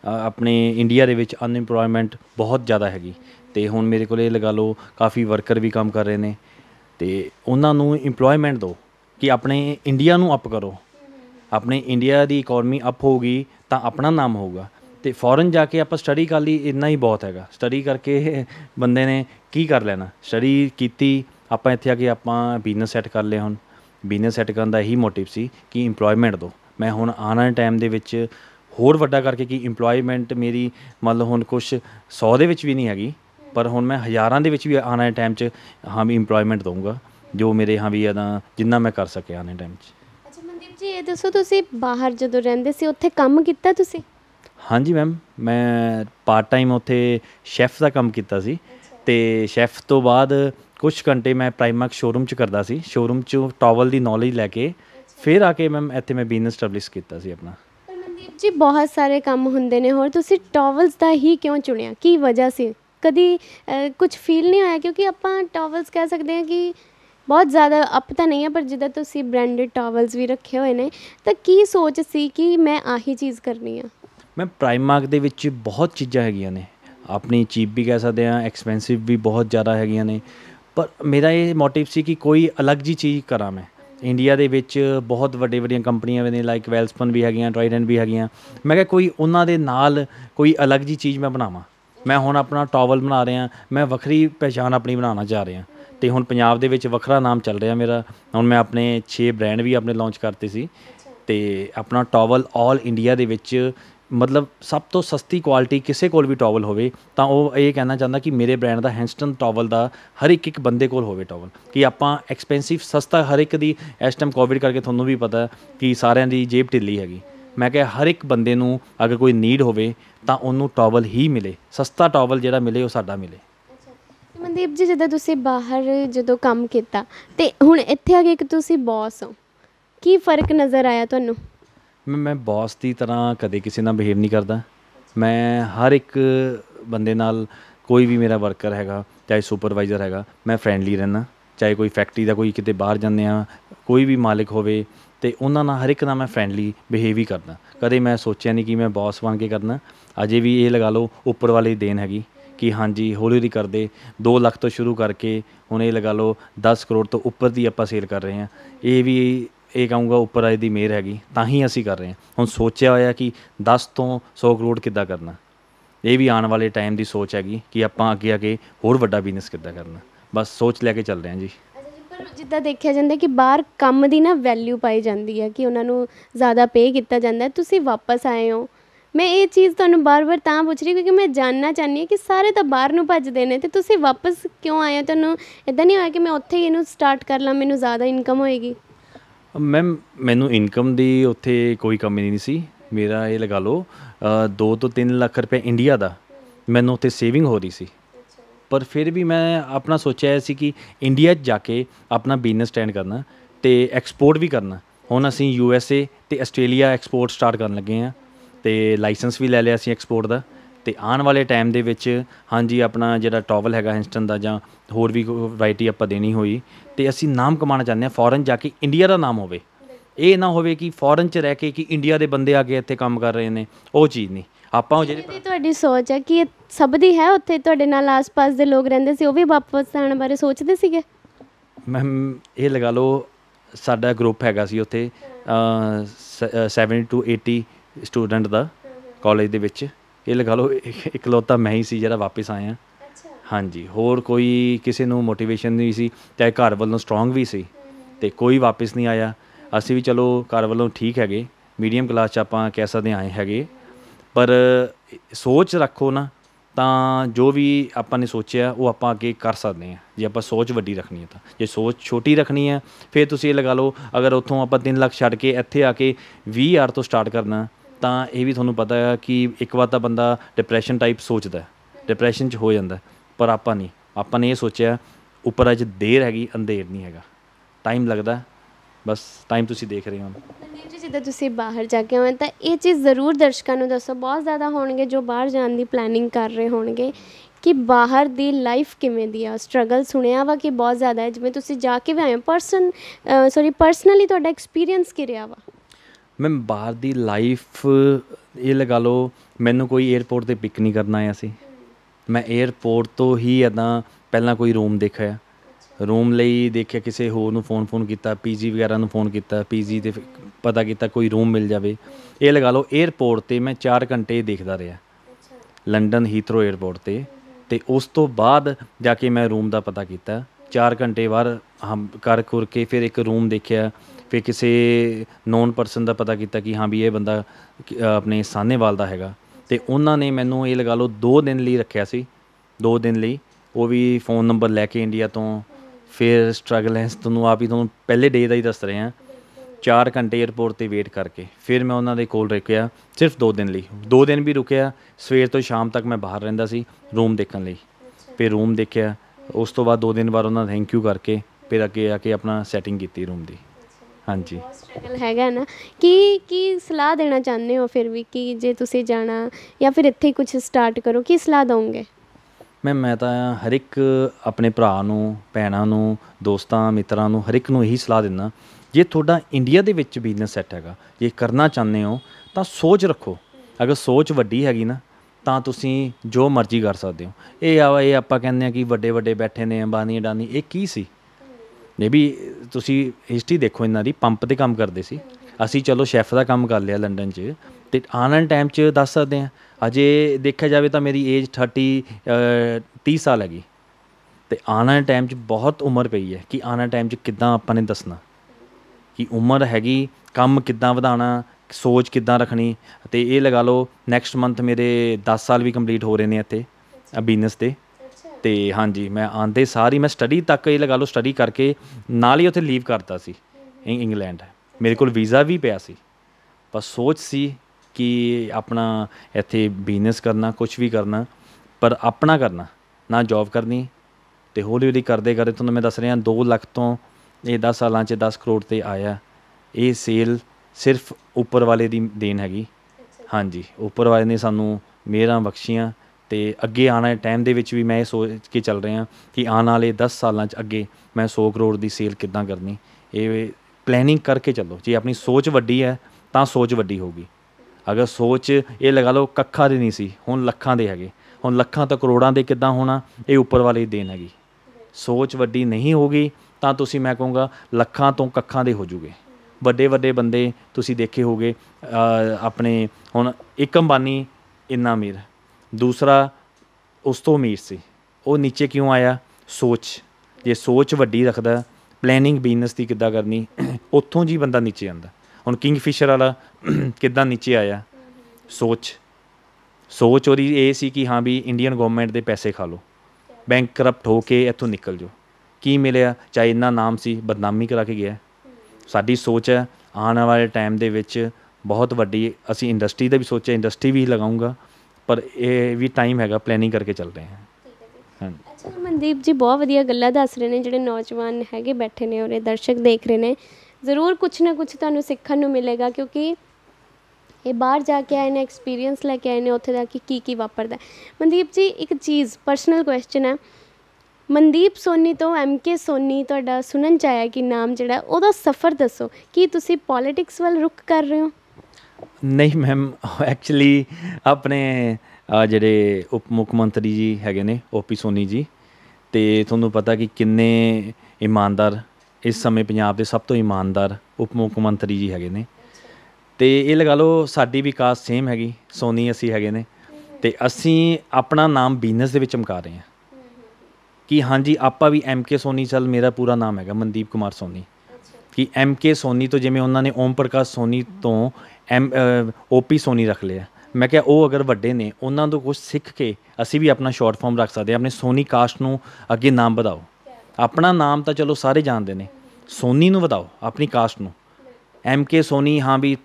ਆਪਣੇ ਇੰਡੀਆ ਦੇ ਵਿੱਚ ਅਨਇੰਪਲੋਇਮੈਂਟ ਬਹੁਤ ਜ਼ਿਆਦਾ ਹੈਗੀ ਤੇ ਹੁਣ ਮੇਰੇ ਕੋਲੇ ਇਹ ਲਗਾ ਲਓ ਕਾਫੀ ਵਰਕਰ ਵੀ ਕੰਮ ਕਰ ਰਹੇ ਨੇ ਤੇ ਉਹਨਾਂ ਨੂੰ ਏਮਪਲੋਇਮੈਂਟ ਦਿਓ ਕਿ ਆਪਣੇ ਇੰਡੀਆ ਨੂੰ ਅਪ ਕਰੋ ਆਪਣੇ ਇੰਡੀਆ ਦੀ ਇਕਨੋਮੀ ਅਪ ਹੋਊਗੀ ਤਾਂ ਆਪਣਾ ਨਾਮ ਹੋਊਗਾ ਤੇ ਫੋਰਨ ਜਾ ਕੇ ਆਪਾਂ ਸਟੱਡੀ ਕਰ ਲਈ ਇੰਨਾ ਹੀ ਬਹੁਤ ਹੈਗਾ ਸਟੱਡੀ ਕਰਕੇ ਬੰਦੇ ਨੇ ਕੀ ਕਰ ਲੈਣਾ ਸਟੱਡੀ ਕੀਤੀ ਆਪਾਂ ਇੱਥੇ ਆ ਕੇ ਆਪਾਂ ਬਿਜ਼ਨਸ ਸੈੱਟ ਕਰ ਲਿਆ ਹੁਣ ਬਿਜ਼ਨਸ ਸੈੱਟ ਕਰਨ ਦਾ ਇਹੀ ਮੋਟਿਵ ਸੀ ਕਿ EMPLOYMENT ਦੋ ਮੈਂ ਹੁਣ ਆਉਣ ਵਾਲੇ ਟਾਈਮ ਦੇ ਵਿੱਚ ਹੋਰ ਵੱਡਾ ਕਰਕੇ ਕਿ EMPLOYMENT ਮੇਰੀ ਮਤਲਬ ਹੁਣ ਕੁਝ 100 ਦੇ ਵਿੱਚ ਵੀ ਨਹੀਂ ਹੈਗੀ ਪਰ ਹੁਣ ਮੈਂ ਹਜ਼ਾਰਾਂ ਦੇ ਵਿੱਚ ਵੀ ਆਉਣ ਵਾਲੇ ਟਾਈਮ 'ਚ ਹਾਂ ਵੀ EMPLOYMENT ਦਊਂਗਾ ਜੋ ਮੇਰੇ ਹਾਂ ਵੀ ਇਹਦਾ ਜਿੰਨਾ ਮੈਂ ਕਰ ਸਕਿਆ ਆਉਣ ਵਾਲੇ ਟਾਈਮ 'ਚ ਜੀ ਇਹ ਦੱਸੋ ਤੁਸੀਂ ਬਾਹਰ ਜਦੋਂ ਰਹਿੰਦੇ ਸੀ ਉੱਥੇ ਕੰਮ ਕੀਤਾ ਤੁਸੀਂ ਹਾਂਜੀ ਮੈਮ ਮੈਂ ਪਾਰਟ ਟਾਈਮ ਉੱਥੇ ਸ਼ੈਫ ਦਾ ਕੰਮ ਕੀਤਾ ਸੀ ਤੇ ਸ਼ੈਫ ਤੋਂ ਬਾਅਦ ਕੁਝ ਘੰਟੇ ਮੈਂ ਪ੍ਰਾਈਮਕ ਸ਼ੋਰੂਮ 'ਚ ਕਰਦਾ ਸੀ ਸ਼ੋਰੂਮ 'ਚ ਟਾਵਲ ਦੀ ਨੌਲੇਜ ਲੈ ਕੇ ਫਿਰ ਆ ਕੇ ਮੈਮ ਇੱਥੇ ਮੈਂ ਬਿਜ਼ਨਸ ਸਟੈਬਲਿਸ਼ ਕੀਤਾ ਸੀ ਆਪਣਾ ਮਨਦੀਪ ਜੀ ਬਹੁਤ ਸਾਰੇ ਕੰਮ ਹੁੰਦੇ ਨੇ ਹੋਰ ਤੁਸੀਂ ਟਾਵਲਸ ਦਾ ਹੀ ਕਿਉਂ ਚੁਣਿਆ ਕੀ ਵਜ੍ਹਾ ਸੀ ਕਦੀ ਕੁਝ ਫੀਲ ਨਹੀਂ ਆਇਆ ਕਿਉਂਕਿ ਆਪਾਂ ਟਾਵਲਸ ਕਹਿ ਸਕਦੇ ਹਾਂ ਕਿ ਬਹੁਤ ਜ਼ਿਆਦਾ ਅਪ ਤਾਂ ਨਹੀਂ ਹੈ ਪਰ ਜਿੱਦਾਂ ਤੁਸੀਂ ਬ੍ਰਾਂਡਡ ਟਾਵਲਸ ਵੀ ਰੱਖੇ ਹੋਏ ਨੇ ਤਾਂ ਕੀ ਸੋਚ ਸੀ ਕਿ ਮੈਂ ਆਹੀ ਚੀਜ਼ ਕਰਨੀ ਆ ਮੈਂ ਪ੍ਰਾਈਮਾਰਕ ਦੇ ਵਿੱਚ ਬਹੁਤ ਚੀਜ਼ਾਂ ਹੈਗੀਆਂ ਨੇ ਆਪਣੀ ਚੀਪ ਵੀ ਕਹਿ ਸਕਦੇ ਆ ਐਕਸਪੈਂਸਿਵ ਵੀ ਬਹੁਤ ਜ਼ਿਆਦਾ ਹੈਗੀਆਂ ਨੇ ਪਰ ਮੇਰਾ ਇਹ ਮੋਟਿਵ ਸੀ ਕਿ ਕੋਈ ਅਲੱਗ ਜੀ ਚੀਜ਼ ਕਰਾਂ ਮੈਂ ਇੰਡੀਆ ਦੇ ਵਿੱਚ ਬਹੁਤ ਵੱਡੇ ਵੱਡੀਆਂ ਕੰਪਨੀਆਂ ਵੀ ਨੇ ਲਾਈਕ ਵੈਲਸਪਨ ਵੀ ਹੈਗੀਆਂ ਟ੍ਰਾਈਡੈਂਟ ਵੀ ਹੈਗੀਆਂ ਮੈਂ ਕਿਹਾ ਕੋਈ ਉਹਨਾਂ ਦੇ ਨਾਲ ਕੋਈ ਅਲੱਗ ਜੀ ਚੀਜ਼ ਮੈਂ ਬਣਾਵਾਂ ਮੈਂ ਹੁਣ ਆਪਣਾ ਟਾਵਲ ਬਣਾ ਰਿਹਾ ਮੈਂ ਵੱਖਰੀ ਪਛਾਣ ਆਪਣੀ ਬਣਾਉਣਾ ਚਾਹ ਰਿਹਾ ਤੇ ਹੁਣ ਪੰਜਾਬ ਦੇ ਵਿੱਚ ਵੱਖਰਾ ਨਾਮ ਚੱਲ ਰਿਹਾ ਮੇਰਾ ਹੁਣ ਮੈਂ ਆਪਣੇ 6 ਬ੍ਰਾਂਡ ਵੀ ਆਪਣੇ ਲਾਂਚ ਕਰਤੇ ਸੀ ਤੇ ਆਪਣਾ ਟਾਵਲ 올 ਇੰਡੀਆ ਦੇ ਵਿੱਚ ਮਤਲਬ ਸਭ ਤੋਂ ਸਸਤੀ ਕੁਆਲਿਟੀ ਕਿਸੇ ਕੋਲ ਵੀ ਟਾਵਲ ਹੋਵੇ ਤਾਂ ਉਹ ਇਹ ਕਹਿਣਾ ਚਾਹੁੰਦਾ ਕਿ ਮੇਰੇ ਬ੍ਰਾਂਡ ਦਾ ਹੈਂਸਟਨ ਟਾਵਲ ਦਾ ਹਰ ਇੱਕ ਇੱਕ ਬੰਦੇ ਕੋਲ ਹੋਵੇ ਟਾਵਲ ਕਿ ਆਪਾਂ ਐਕਸਪੈਂਸਿਵ ਸਸਤਾ ਹਰ ਇੱਕ ਦੀ ਇਸ ਟਾਈਮ ਕੋਵਿਡ ਕਰਕੇ ਤੁਹਾਨੂੰ ਵੀ ਪਤਾ ਕਿ ਸਾਰਿਆਂ ਦੀ ਜੇਬ ਢਿੱਲੀ ਹੈਗੀ ਮੈਂ ਕਿਹਾ ਹਰ ਇੱਕ ਬੰਦੇ ਨੂੰ ਅਗਰ ਕੋਈ ਨੀਡ ਹੋਵੇ ਤਾਂ ਉਹਨੂੰ ਟਾਵਲ ਹੀ ਮਿਲੇ ਸਸਤਾ ਟਾਵਲ ਜਿਹੜਾ ਮਿਲੇ ਉਹ ਸਾਡਾ ਮਿਲੇ ਮਨਦੀਪ ਜੀ ਜਦੋਂ ਤੁਸੀਂ ਬਾਹਰ ਜਦੋਂ ਕੰਮ ਕੀਤਾ ਤੇ ਹੁਣ ਇੱਥੇ ਆ ਕੇ ਕਿ ਤੁਸੀਂ ਬੌਸ ਹੋ ਕੀ ਫਰਕ ਨਜ਼ਰ ਆਇਆ ਤੁਹਾਨੂੰ ਮੈਂ ਬੌਸ ਦੀ ਤਰ੍ਹਾਂ ਕਦੇ ਕਿਸੇ ਨਾਲ ਬਿਹੇਵ ਨਹੀਂ ਕਰਦਾ ਮੈਂ ਹਰ ਇੱਕ ਬੰਦੇ ਨਾਲ ਕੋਈ ਵੀ ਮੇਰਾ ਵਰਕਰ ਹੈਗਾ ਚਾਹੇ ਸੁਪਰਵਾਈਜ਼ਰ ਹੈਗਾ ਮੈਂ ਫ੍ਰੈਂਡਲੀ ਰਹਿਣਾ ਚਾਹੇ ਕੋਈ ਫੈਕਟਰੀ ਦਾ ਕੋਈ ਕਿਤੇ ਬਾਹਰ ਜਾਂਦੇ ਆ ਕੋਈ ਵੀ ਮਾਲਕ ਹੋਵੇ ਤੇ ਉਹਨਾਂ ਨਾਲ ਹਰ ਇੱਕ ਨਾਲ ਮੈਂ ਫ੍ਰੈਂਡਲੀ ਬਿਹੇਵ ਹੀ ਕਰਦਾ ਕਦੇ ਮੈਂ ਸੋਚਿਆ ਨਹੀਂ ਕਿ ਮੈਂ ਬੌਸ ਬਣ ਕੇ ਕਰਨਾ ਅਜੇ ਵੀ ਇਹ ਲਗਾ ਲਓ ਉੱਪਰ ਵਾਲੇ ਦੇਣ ਹੈਗੀ ਕਿ ਹਾਂਜੀ ਹੌਲੀ ਹੌਲੀ ਕਰਦੇ 2 ਲੱਖ ਤੋਂ ਸ਼ੁਰੂ ਕਰਕੇ ਹੁਣ ਇਹ ਲਗਾ ਲਓ 10 ਕਰੋੜ ਤੋਂ ਉੱਪਰ ਦੀ ਆਪਾਂ ਸੇਲ ਕਰ ਰਹੇ ਹਾਂ ਇਹ ਵੀ ਇਹ ਕਹੂੰਗਾ ਉੱਪਰ ਆਏ ਦੀ ਮੇਰ ਹੈਗੀ ਤਾਂ ਹੀ ਅਸੀਂ ਕਰ ਰਹੇ ਹਾਂ ਹੁਣ ਸੋਚਿਆ ਹੋਇਆ ਕਿ 10 ਤੋਂ 100 ਕਰੋੜ ਕਿੱਦਾਂ ਕਰਨਾ ਇਹ ਵੀ ਆਉਣ ਵਾਲੇ ਟਾਈਮ ਦੀ ਸੋਚ ਹੈਗੀ ਕਿ ਆਪਾਂ ਅੱਗੇ ਅੱਗੇ ਹੋਰ ਵੱਡਾ ਬਿਜ਼ਨਸ ਕਿੱਦਾਂ ਕਰਨਾ ਬਸ ਸੋਚ ਲੈ ਕੇ ਚੱਲ ਰਹੇ ਹਾਂ ਜੀ ਜਿੱਦਾਂ ਦੇਖਿਆ ਜਾਂਦਾ ਕਿ ਬਾਹਰ ਕੰਮ ਦੀ ਨਾ ਵੈਲਿਊ ਪਾਈ ਜਾਂਦੀ ਹੈ ਕਿ ਉਹਨਾਂ ਨੂੰ ਜ਼ਿਆਦਾ ਪੇ ਕੀਤਾ ਜਾਂਦਾ ਤੁਸੀਂ ਵਾਪਸ ਆਏ ਹੋ ਮੈਂ ਇਹ ਚੀਜ਼ ਤੁਹਾਨੂੰ ਬਾਰ-ਬਾਰ ਤਾਂ ਪੁੱਛ ਰਹੀ ਕਿਉਂਕਿ ਮੈਂ ਜਾਨਣਾ ਚਾਹੁੰਦੀ ਹਾਂ ਕਿ ਸਾਰੇ ਤਾਂ ਬਾਹਰ ਨੂੰ ਭੱਜਦੇ ਨੇ ਤੇ ਤੁਸੀਂ ਵਾਪਸ ਕਿਉਂ ਆਏ ਹੋ ਤੁਹਾਨੂੰ ਇਦਾਂ ਨਹੀਂ ਹੋਇਆ ਕਿ ਮੈਂ ਉੱਥੇ ਹੀ ਇਹਨੂੰ ਸਟਾਰਟ ਕਰ ਲਾਂ ਮੈਨੂੰ ਜ਼ਿਆਦਾ ਇਨਕਮ ਹੋਏਗੀ ਮੈਮ ਮੈਨੂੰ ਇਨਕਮ ਦੀ ਉੱਥੇ ਕੋਈ ਕਮੀ ਨਹੀਂ ਸੀ ਮੇਰਾ ਇਹ ਲਗਾ ਲਓ 2 ਤੋਂ 3 ਲੱਖ ਰੁਪਏ ਇੰਡੀਆ ਦਾ ਮੈਨੂੰ ਉੱਥੇ ਸੇਵਿੰਗ ਹੋ ਰਹੀ ਸੀ ਪਰ ਫਿਰ ਵੀ ਮੈਂ ਆਪਣਾ ਸੋਚਿਆ ਸੀ ਕਿ ਇੰਡੀਆ 'ਚ ਜਾ ਕੇ ਆਪਣਾ ਬਿਜ਼ਨਸ ਸਟੈਂਡ ਕਰਨਾ ਤੇ ਐਕਸਪੋਰਟ ਵੀ ਕਰਨਾ ਹੁਣ ਅਸੀਂ ਯੂ ਐਸ ਏ ਤੇ ਆਸਟ੍ਰੇਲੀਆ ਐਕਸਪੋਰਟ ਸਟਾਰਟ ਕਰਨ ਲੱਗੇ ਆ ਤੇ ਲਾਇਸੈਂਸ ਵੀ ਲੈ ਲਿਆ ਸੀ ਐਕਸਪੋਰਟ ਦਾ ਤੇ ਆਉਣ ਵਾਲੇ ਟਾਈਮ ਦੇ ਵਿੱਚ ਹਾਂਜੀ ਆਪਣਾ ਜਿਹੜਾ ਟਾਵਲ ਹੈਗਾ ਹਿੰਸਟਨ ਦਾ ਜਾਂ ਹੋਰ ਵੀ ਵੈਰਾਈਟੀ ਆਪਾਂ ਦੇਣੀ ਹੋਈ ਤੇ ਅਸੀਂ ਨਾਮ ਕਮਾਣਾ ਚਾਹੁੰਦੇ ਆ ਫੋਰਨ ਜਾ ਕੇ ਇੰਡੀਆ ਦਾ ਨਾਮ ਹੋਵੇ ਇਹ ਨਾ ਹੋਵੇ ਕਿ ਫੋਰਨ ਚ ਰਹਿ ਕੇ ਕਿ ਇੰਡੀਆ ਦੇ ਬੰਦੇ ਆ ਕੇ ਇੱਥੇ ਕੰਮ ਕਰ ਰਹੇ ਨੇ ਉਹ ਚੀਜ਼ ਨਹੀਂ ਆਪਾਂ ਉਹ ਜਿਹੜੀ ਤੁਹਾਡੀ ਸੋਚ ਹੈ ਕਿ ਸਭ ਦੀ ਹੈ ਉੱਥੇ ਤੁਹਾਡੇ ਨਾਲ ਆਸ-ਪਾਸ ਦੇ ਲੋਕ ਰਹਿੰਦੇ ਸੀ ਉਹ ਵੀ ਵਾਪਸ ਆਉਣ ਬਾਰੇ ਸੋਚਦੇ ਸੀਗੇ ਮੈਮ ਇਹ ਲਗਾ ਲਓ ਸਾਡਾ ਗਰੁੱਪ ਹੈਗਾ ਸੀ ਉੱਥੇ 70 ਟੂ 80 ਸਟੂਡੈਂਟ ਦਾ ਕਾਲਜ ਦੇ ਵਿੱਚ ਇਹ ਲਗਾ ਲਓ ਇਕਲੌਤਾ ਮੈਂ ਹੀ ਸੀ ਜਿਹੜਾ ਵਾਪਸ ਆਇਆ ਹਾਂਜੀ ਹੋਰ ਕੋਈ ਕਿਸੇ ਨੂੰ ਮੋਟੀਵੇਸ਼ਨ ਨਹੀਂ ਸੀ ਚਾਹੇ ਘਰ ਵੱਲੋਂ ਸਟਰੋਂਗ ਵੀ ਸੀ ਤੇ ਕੋਈ ਵਾਪਸ ਨਹੀਂ ਆਇਆ ਅਸੀਂ ਵੀ ਚਲੋ ਘਰ ਵੱਲੋਂ ਠੀਕ ਹੈਗੇ ਮੀਡੀਅਮ ਕਲਾਸ ਚ ਆਪਾਂ ਕਹਿ ਸਕਦੇ ਆਏ ਹੈਗੇ ਪਰ ਸੋਚ ਰੱਖੋ ਨਾ ਤਾਂ ਜੋ ਵੀ ਆਪਾਂ ਨੇ ਸੋਚਿਆ ਉਹ ਆਪਾਂ ਅੱਗੇ ਕਰ ਸਕਦੇ ਹਾਂ ਜੇ ਆਪਾਂ ਸੋਚ ਵੱਡੀ ਰੱਖਣੀ ਹੈ ਤਾਂ ਜੇ ਸੋਚ ਛੋਟੀ ਰੱਖਣੀ ਹੈ ਫਿਰ ਤੁਸੀਂ ਇਹ ਲਗਾ ਲਓ ਅਗਰ ਉੱਥੋਂ ਆਪਾਂ 3 ਲੱਖ ਛੱਡ ਕੇ ਇੱਥੇ ਆ ਕੇ 20 ਹਜ਼ਾਰ ਤੋਂ ਸਟਾਰਟ ਕਰਨਾ ਤਾਂ ਇਹ ਵੀ ਤੁਹਾਨੂੰ ਪਤਾ ਹੈ ਕਿ ਇੱਕ ਵਾਰ ਤਾਂ ਬੰਦਾ ਡਿਪਰੈਸ਼ਨ ਟਾਈਪ ਸੋਚਦਾ ਡਿਪਰੈਸ਼ਨ 'ਚ ਹੋ ਜਾਂਦਾ ਪਰ ਆਪਾਂ ਨਹੀਂ ਆਪਾਂ ਨੇ ਇਹ ਸੋਚਿਆ ਉੱਪਰ ਅਜ ਦੇਰ ਹੈਗੀ ਅੰਧੇਰ ਨਹੀਂ ਹੈਗਾ ਟਾਈਮ ਲੱਗਦਾ ਬਸ ਟਾਈਮ ਤੁਸੀਂ ਦੇਖ ਰਹੇ ਹੋ ਜਿੱਦਾਂ ਤੁਸੀਂ ਬਾਹਰ ਜਾ ਕੇ ਆਉਂਦੇ ਤਾਂ ਇਹ ਚੀਜ਼ ਜ਼ਰੂਰ ਦਰਸ਼ਕਾਂ ਨੂੰ ਦੱਸੋ ਬਹੁਤ ਜ਼ਿਆਦਾ ਹੋਣਗੇ ਜੋ ਬਾਹਰ ਜਾਣ ਦੀ ਪਲੈਨਿੰਗ ਕਰ ਰਹੇ ਹੋਣਗੇ ਕਿ ਬਾਹਰ ਦੀ ਲਾਈਫ ਕਿਵੇਂ ਦੀ ਆ ਸਟਰਗਲ ਸੁਣਿਆ ਵਾ ਕਿ ਬਹੁਤ ਜ਼ਿਆਦਾ ਹੈ ਜਿਵੇਂ ਤੁਸੀਂ ਜਾ ਕੇ ਵੀ ਆਏ ਹੋ ਪਰਸਨ ਸੌਰੀ ਪਰਸਨਲੀ ਤੁਹਾਡਾ ਐਕਸਪੀਰੀਅੰਸ ਕੀ ਰਿਹਾ ਵਾ ਮੈਂ ਬਾਹਰ ਦੀ ਲਾਈਫ ਇਹ ਲਗਾ ਲਓ ਮੈਨੂੰ ਕੋਈ 에어ਪੋਰਟ ਤੇ ਪਿਕ ਨਹੀਂ ਕਰਨਾ ਆਇਆ ਸੀ ਮੈਂ 에어ਪੋਰਟ ਤੋਂ ਹੀ ਇਦਾਂ ਪਹਿਲਾਂ ਕੋਈ ਰੂਮ ਦੇਖਿਆ ਰੂਮ ਲਈ ਦੇਖਿਆ ਕਿਸੇ ਹੋਰ ਨੂੰ ਫੋਨ ਫੋਨ ਕੀਤਾ ਪੀਜੀ ਵਗੈਰਾ ਨੂੰ ਫੋਨ ਕੀਤਾ ਪੀਜੀ ਤੇ ਪਤਾ ਕੀਤਾ ਕੋਈ ਰੂਮ ਮਿਲ ਜਾਵੇ ਇਹ ਲਗਾ ਲਓ 에어ਪੋਰਟ ਤੇ ਮੈਂ 4 ਘੰਟੇ ਦੇਖਦਾ ਰਿਹਾ ਲੰਡਨ ਹੀਥਰੋ 에어ਪੋਰਟ ਤੇ ਤੇ ਉਸ ਤੋਂ ਬਾਅਦ ਜਾ ਕੇ ਮੈਂ ਰੂਮ ਦਾ ਪਤਾ ਕੀਤਾ 4 ਘੰਟੇ ਬਾਅਦ ਹਮ ਕਰ ਕਰ ਕੇ ਫਿਰ ਇੱਕ ਰੂਮ ਦੇਖਿਆ ਫਿਰ ਕਿਸੇ ਨੋਨ ਪਰਸਨ ਦਾ ਪਤਾ ਕੀਤਾ ਕਿ ਹਾਂ ਵੀ ਇਹ ਬੰਦਾ ਆਪਣੇ ਸਾਨੇਵਾਲ ਦਾ ਹੈਗਾ ਤੇ ਉਹਨਾਂ ਨੇ ਮੈਨੂੰ ਇਹ ਲਗਾ ਲਓ 2 ਦਿਨ ਲਈ ਰੱਖਿਆ ਸੀ 2 ਦਿਨ ਲਈ ਉਹ ਵੀ ਫੋਨ ਨੰਬਰ ਲੈ ਕੇ ਇੰਡੀਆ ਤੋਂ ਫਿਰ ਸਟਰਗਲ ਹੈ ਤੁਹਾਨੂੰ ਆਪ ਹੀ ਤੁਹਾਨੂੰ ਪਹਿਲੇ ਡੇ ਦਾ ਹੀ ਦੱਸ ਰਹੇ ਆ 4 ਘੰਟੇ 에어ਪੋਰਟ ਤੇ ਵੇਟ ਕਰਕੇ ਫਿਰ ਮੈਂ ਉਹਨਾਂ ਦੇ ਕੋਲ ਰੁਕਿਆ ਸਿਰਫ 2 ਦਿਨ ਲਈ 2 ਦਿਨ ਵੀ ਰੁਕਿਆ ਸਵੇਰ ਤੋਂ ਸ਼ਾਮ ਤੱਕ ਮੈਂ ਬਾਹਰ ਰਹਿੰਦਾ ਸੀ ਰੂਮ ਦੇਖਣ ਲਈ ਫਿਰ ਰੂਮ ਦੇਖਿਆ ਉਸ ਤੋਂ ਬਾਅਦ 2 ਦਿਨ ਬਾਅਦ ਉਹਨਾਂ ਦਾ ਥੈਂਕ ਯੂ ਕਰਕੇ ਫਿਰ ਅੱਗੇ ਆ ਕੇ ਆਪਣਾ ਸੈਟਿੰਗ ਕੀਤੀ ਰੂਮ ਦੀ ਹਾਂਜੀ ਸਟ੍ਰਗਲ ਹੈਗਾ ਨਾ ਕੀ ਕੀ ਸਲਾਹ ਦੇਣਾ ਚਾਹੁੰਦੇ ਹੋ ਫਿਰ ਵੀ ਕਿ ਜੇ ਤੁਸੀਂ ਜਾਣਾ ਜਾਂ ਫਿਰ ਇੱਥੇ ਕੁਝ ਸਟਾਰਟ ਕਰੋ ਕੀ ਸਲਾਹ ਦਵੋਗੇ ਮੈਂ ਮੈਂ ਤਾਂ ਹਰ ਇੱਕ ਆਪਣੇ ਭਰਾ ਨੂੰ ਭੈਣਾਂ ਨੂੰ ਦੋਸਤਾਂ ਮਿੱਤਰਾਂ ਨੂੰ ਹਰ ਇੱਕ ਨੂੰ ਇਹੀ ਸਲਾਹ ਦਿੰਦਾ ਜੇ ਤੁਹਾਡਾ ਇੰਡੀਆ ਦੇ ਵਿੱਚ ਬਿਜ਼ਨਸ ਸੈੱਟ ਹੈਗਾ ਜੇ ਕਰਨਾ ਚਾਹੁੰਦੇ ਹੋ ਤਾਂ ਸੋਚ ਰੱਖੋ ਅਗਰ ਸੋਚ ਵੱਡੀ ਹੈਗੀ ਨਾ ਤਾਂ ਤੁਸੀਂ ਜੋ ਮਰਜ਼ੀ ਕਰ ਸਕਦੇ ਹੋ ਇਹ ਆ ਇਹ ਆਪਾਂ ਕਹਿੰਦੇ ਆ ਕਿ ਵੱਡੇ ਵੱਡੇ ਬੈਠੇ ਨੇ ਅੰਬਾਨੀ ਅਡਾਨੀ ਇਹ ਕੀ ਸੀ ਮੇਬੀ ਤੁਸੀਂ ਹਿਸਟਰੀ ਦੇਖੋ ਇਹਨਾਂ ਦੀ ਪੰਪ ਤੇ ਕੰਮ ਕਰਦੇ ਸੀ ਅਸੀਂ ਚਲੋ ਸ਼ੈਫ ਦਾ ਕੰਮ ਕਰ ਲਿਆ ਲੰਡਨ 'ਚ ਤੇ ਆਨ ਆਨ ਟਾਈਮ 'ਚ ਦੱਸ ਸਕਦੇ ਆ ਅਜੇ ਦੇਖਿਆ ਜਾਵੇ ਤਾਂ ਮੇਰੀ ਏਜ 30 30 ਸਾਲ ਹੈਗੀ ਤੇ ਆਨ ਆਨ ਟਾਈਮ 'ਚ ਬਹੁਤ ਉਮਰ ਪਈ ਹੈ ਕਿ ਆਨ ਆਨ ਟਾਈਮ 'ਚ ਕਿੱਦਾਂ ਆਪਾਂ ਨੇ ਦੱਸਣਾ ਕਿ ਉਮਰ ਹੈਗੀ ਕੰਮ ਕਿੱਦਾਂ ਵਧਾਣਾ ਸੋਚ ਕਿੱਦਾਂ ਰੱਖਣੀ ਤੇ ਇਹ ਲਗਾ ਲਓ ਨੈਕਸਟ ਮੰਥ ਮੇਰੇ 10 ਸਾਲ ਵੀ ਕੰਪਲੀਟ ਹੋ ਰਹੇ ਨੇ ਇੱਥੇ ਅਬੀਨਸ ਬਿਜ਼ਨਸ ਤੇ ਤੇ ਹਾਂਜੀ ਮੈਂ ਆਂਦੇ ਸਾਰੀ ਮੈਂ ਸਟੱਡੀ ਤੱਕ ਇਹ ਲਗਾ ਲਓ ਸਟੱਡੀ ਕਰਕੇ ਨਾਲ ਹੀ ਉੱਥੇ ਲੀਵ ਕਰਤਾ ਸੀ ਇੰਗਲੈਂਡ ਮੇਰੇ ਕੋਲ ਵੀਜ਼ਾ ਵੀ ਪਿਆ ਸੀ ਪਰ ਸੋਚ ਸੀ ਕਿ ਆਪਣਾ ਇੱਥੇ ਬਿਜ਼ਨਸ ਕਰਨਾ ਕੁਝ ਵੀ ਕਰਨਾ ਪਰ ਆਪਣਾ ਕਰਨਾ ਨਾ ਜੌਬ ਕਰਨੀ ਤੇ ਹੌਲੀ ਹੌਲੀ ਕਰਦੇ ਕਰਦੇ ਤੁਹਾਨੂੰ ਮੈਂ ਦੱਸ ਰਿਹਾ 2 ਲੱਖ ਤੋਂ ਇਹ 10 ਸਾਲਾਂ 'ਚ 10 ਕਰੋੜ ਤੇ ਆਇਆ ਇਹ ਸੇਲ ਸਿਰਫ ਉੱਪਰ ਵਾਲੇ ਦੀ ਦੇਣ ਹੈਗੀ ਹਾਂਜੀ ਉੱਪਰ ਵਾਲੇ ਨੇ ਸਾਨੂੰ ਮੇਰਾ ਬਖਸ਼ੀਆਂ ਤੇ ਅੱਗੇ ਆਣਾ ਵਾਲੇ ਟਾਈਮ ਦੇ ਵਿੱਚ ਵੀ ਮੈਂ ਇਹ ਸੋਚ ਕੇ ਚੱਲ ਰਿਹਾ ਕਿ ਆਣ ਵਾਲੇ 10 ਸਾਲਾਂ 'ਚ ਅੱਗੇ ਮੈਂ 100 ਕਰੋੜ ਦੀ ਸੇਲ ਕਿੱਦਾਂ ਕਰਨੀ ਇਹ ਪਲੈਨਿੰਗ ਕਰਕੇ ਚੱਲੋ ਜੇ ਆਪਣੀ ਸੋਚ ਵੱਡੀ ਹੈ ਤਾਂ ਸੋਚ ਵੱਡੀ ਹੋਊਗੀ ਅਗਰ ਸੋਚ ਇਹ ਲਗਾ ਲਓ ਕੱਖਾਂ ਦੇ ਨਹੀਂ ਸੀ ਹੁਣ ਲੱਖਾਂ ਦੇ ਹੈਗੇ ਹੁਣ ਲੱਖਾਂ ਤੋਂ ਕਰੋੜਾਂ ਦੇ ਕਿੱਦਾਂ ਹੋਣਾ ਇਹ ਉੱਪਰ ਵਾਲੇ ਦੇਣ ਹੈਗੀ ਸੋਚ ਵੱਡੀ ਨਹੀਂ ਹੋਗੀ ਤਾਂ ਤੁਸੀਂ ਮੈਂ ਕਹੂੰਗਾ ਲੱਖਾਂ ਤੋਂ ਕੱਖਾਂ ਦੇ ਹੋ ਜੂਗੇ ਵੱਡੇ ਵੱਡੇ ਬੰਦੇ ਤੁਸੀਂ ਦੇਖੇ ਹੋਗੇ ਆਪਣੇ ਹੁਣ ਇੱਕ ਅੰਬਾਨੀ ਇੰਨਾ ਅਮੀਰ ਦੂਸਰਾ ਉਸ ਤੋਂ ਅਮੀਰ ਸੀ ਉਹ ਨੀਚੇ ਕਿਉਂ ਆਇਆ ਸੋਚ ਜੇ ਸੋਚ ਵੱਡੀ ਰੱਖਦਾ ਪਲੈਨਿੰਗ ਬਿਜ਼ਨਸ ਦੀ ਕਿੱਦਾਂ ਕਰਨੀ ਉੱਥੋਂ ਜੀ ਬੰਦਾ ਨੀਚੇ ਆਂਦਾ ਹੁਣ ਕਿੰਗ ਫਿਸ਼ਰ ਵਾਲਾ ਕਿੱਦਾਂ ਨੀਚੇ ਆਇਆ ਸੋਚ ਸੋਚ ਉਹਦੀ ਇਹ ਸੀ ਕਿ ਹਾਂ ਵੀ ਇੰਡੀਅਨ ਗਵਰਨਮੈਂਟ ਦੇ ਪੈਸੇ ਖਾ ਲਓ ਬੈਂਕ ਕਰਪਟ ਹੋ ਕੇ ਇੱਥੋਂ ਨਿਕਲ ਜਾਓ ਕੀ ਮਿਲਿਆ ਚਾਹੇ ਇੰਨਾ ਨਾਮ ਸੀ ਬਦਨਾਮੀ ਕਰਾ ਕੇ ਗਿਆ ਸਾਡੀ ਸੋਚ ਹੈ ਆਉਣ ਵਾਲੇ ਟਾਈਮ ਦੇ ਵਿੱਚ ਬਹੁਤ ਵੱਡੀ ਅਸੀਂ ਇੰਡਸਟਰੀ ਦਾ ਵੀ ਸੋਚਿਆ ਇੰਡਸਟਰੀ ਵੀ ਲਗਾਉਂਗਾ ਪਰ ਇਹ ਵੀ ਟਾਈਮ ਹੈਗਾ ਪਲੈਨਿੰਗ ਕਰਕੇ ਚੱਲ ਰਹੇ ਹਾਂ ਅੱਛਾ ਮਨਦੀਪ ਜੀ ਬਹੁਤ ਵਧੀਆ ਗੱਲਾਂ ਦੱਸ ਰਹੇ ਨੇ ਜਿਹੜੇ ਨੌਜਵਾਨ ਹੈਗੇ ਬੈਠੇ ਨੇ ਔਰ ਇਹ ਦਰਸ਼ਕ ਦੇਖ ਰਹੇ ਨੇ ਜ਼ਰੂਰ ਕੁਝ ਨਾ ਕੁਝ ਤੁਹਾਨੂੰ ਸਿੱਖਣ ਨੂੰ ਮਿਲੇਗਾ ਕਿਉਂਕਿ ਇਹ ਬਾਹਰ ਜਾ ਕੇ ਆਏ ਨੇ ਐਕਸਪੀਰੀਅੰਸ ਲੈ ਕੇ ਆਏ ਨੇ ਉੱਥੇ ਦਾ ਕਿ ਕੀ ਕੀ ਵਾਪਰਦਾ ਮਨਦੀਪ ਜੀ ਇੱਕ ਚੀਜ਼ ਪਰਸਨਲ ਕੁਐਸਚਨ ਹੈ ਮਨਦੀਪ ਸੋਨੀ ਤੋਂ ਐਮਕੇ ਸੋਨੀ ਤੁਹਾਡਾ ਸੁਣਨ ਚ ਆਇਆ ਕਿ ਨਾਮ ਜਿਹੜਾ ਉਹਦਾ ਸਫ਼ਰ ਦੱਸੋ ਕੀ ਤੁਸੀਂ ਪੋਲਿਟਿਕਸ ਵੱਲ ਰੁਕ ਕਰ ਰਹੇ ਹੋ ਨਹੀਂ ਮੈਮ ਐਕਚੁਅਲੀ ਆਪਣੇ ਜਿਹੜੇ ਉਪ ਮੁੱਖ ਮੰਤਰੀ ਜੀ ਹੈਗੇ ਨੇ ਓਪੀ ਸੋਨੀ ਜੀ ਤੇ ਤੁਹਾਨੂੰ ਪਤਾ ਕਿ ਕਿੰਨੇ ਇਮਾਨਦਾਰ ਇਸ ਸਮੇਂ ਪੰਜਾਬ ਦੇ ਸਭ ਤੋਂ ਇਮਾਨਦਾਰ ਉਪ ਮੁੱਖ ਮੰਤਰੀ ਜੀ ਹੈਗੇ ਨੇ ਤੇ ਇਹ ਲਗਾ ਲਓ ਸਾਡੀ ਵੀ ਕਾਸ ਸੇਮ ਹੈਗੀ ਸੋਨੀ ਅਸੀਂ ਹੈਗੇ ਨੇ ਤੇ ਅਸੀਂ ਆਪਣਾ ਨਾਮ ਬਿਜ਼ਨਸ ਦੇ ਵਿੱਚ ਚਮਕਾ ਰਹੇ ਹਾਂ ਕਿ ਹਾਂਜੀ ਆਪਾਂ ਵੀ ਐਮ ਕੇ ਸੋਨੀ ਚੱਲ ਮੇਰਾ ਪੂਰਾ ਨਾਮ ਹੈਗਾ ਮਨਦੀਪ ਕੁਮਾਰ ਸੋਨੀ ਕਿ ਐਮ ਕੇ ਸੋਨੀ ਤੋਂ ਜਿਵੇਂ ਉਹਨਾਂ ਨੇ ਓਮ ਪ੍ਰਕਾਸ਼ ਸੋਨੀ ਤੋਂ ਐਮ ਓਪੀ ਸੋਨੀ ਰੱਖ ਲਿਆ ਮੈਂ ਕਿਹਾ ਉਹ ਅਗਰ ਵੱਡੇ ਨੇ ਉਹਨਾਂ ਤੋਂ ਕੁਝ ਸਿੱਖ ਕੇ ਅਸੀਂ ਵੀ ਆਪਣਾ ਸ਼ਾਰਟ ਫਾਰਮ ਰੱਖ ਸਕਦੇ ਹਾਂ ਆਪਣੇ ਸੋਨੀ ਕਾਸਟ ਨੂੰ ਅੱਗੇ ਨਾਮ ਵਧਾਓ ਆਪਣਾ ਨਾਮ ਤਾਂ ਚਲੋ ਸਾਰੇ ਜਾਣਦੇ ਨੇ ਸੋਨੀ ਨੂੰ ਵਧਾਓ ਆਪਣੀ ਕਾਸਟ ਨੂੰ ਐਮ ਕੇ ਸੋਨੀ ਹਾਂ ਵੀ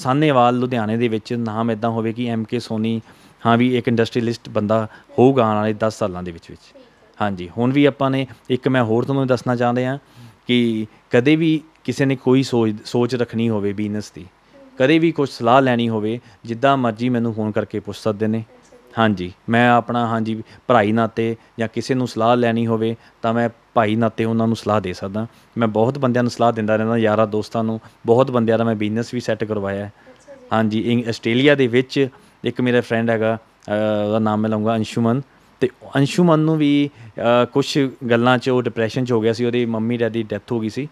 ਸਾਹਨੇਵਾਲ ਲੁਧਿਆਣੇ ਦੇ ਵਿੱਚ ਨਾਮ ਇਦਾਂ ਹੋਵੇ ਕਿ ਐਮ ਕੇ ਸੋਨੀ ਹਾਂ ਵੀ ਇੱਕ ਇੰਡਸਟਰੀਲਿਸਟ ਬੰਦਾ ਹੋਊਗਾ ਆਉਣ ਵਾਲੇ 10 ਸਾਲਾਂ ਦੇ ਵਿੱਚ ਵਿੱਚ ਹਾਂਜੀ ਹੁਣ ਵੀ ਆਪਾਂ ਨੇ ਇੱਕ ਮੈਂ ਹੋਰ ਤੁਹਾਨੂੰ ਦੱਸਣਾ ਚਾਹੁੰਦੇ ਆ ਕਿ ਕਦੇ ਵੀ ਕਿਸੇ ਨੇ ਕੋਈ ਸੋਚ ਸੋਚ ਰੱਖਣੀ ਹੋਵੇ ਬਿਜ਼ਨਸ ਦੀ ਕਦੇ ਵੀ ਕੋਈ ਸਲਾਹ ਲੈਣੀ ਹੋਵੇ ਜਿੱਦਾਂ ਮਰਜ਼ੀ ਮੈਨੂੰ ਫੋਨ ਕਰਕੇ ਪੁੱਛ ਸਕਦੇ ਨੇ ਹਾਂਜੀ ਮੈਂ ਆਪਣਾ ਹਾਂਜੀ ਭਾਈ ਨਾਤੇ ਜਾਂ ਕਿਸੇ ਨੂੰ ਸਲਾਹ ਲੈਣੀ ਹੋਵੇ ਤਾਂ ਮੈਂ ਭਾਈ ਨਾਤੇ ਉਹਨਾਂ ਨੂੰ ਸਲਾਹ ਦੇ ਸਕਦਾ ਮੈਂ ਬਹੁਤ ਬੰਦਿਆਂ ਨੂੰ ਸਲਾਹ ਦਿੰਦਾ ਰਹਿੰਦਾ ਯਾਰਾ ਦੋਸਤਾਂ ਨੂੰ ਬਹੁਤ ਬੰਦਿਆਂ ਦਾ ਮੈਂ ਬਿਜ਼ਨਸ ਵੀ ਸੈੱਟ ਕਰਵਾਇਆ ਹਾਂਜੀ ਆਸਟ੍ਰੇਲੀਆ ਦੇ ਵਿੱਚ ਇੱਕ ਮੇਰਾ ਫਰੈਂਡ ਹੈਗਾ ਉਹਦਾ ਨਾਮ ਮੈਂ ਲਵਾਂਗਾ ਅੰਸ਼ੂਮਨ ਤੇ ਅੰਸ਼ੂਮਨ ਨੂੰ ਵੀ ਕੁਝ ਗੱਲਾਂ 'ਚ ਉਹ ਡਿਪਰੈਸ਼ਨ 'ਚ ਹੋ ਗਿਆ ਸੀ ਉਹਦੀ ਮੰਮੀ ਡੈਡੀ ਡੈਥ ਹੋ ਗਈ ਸੀ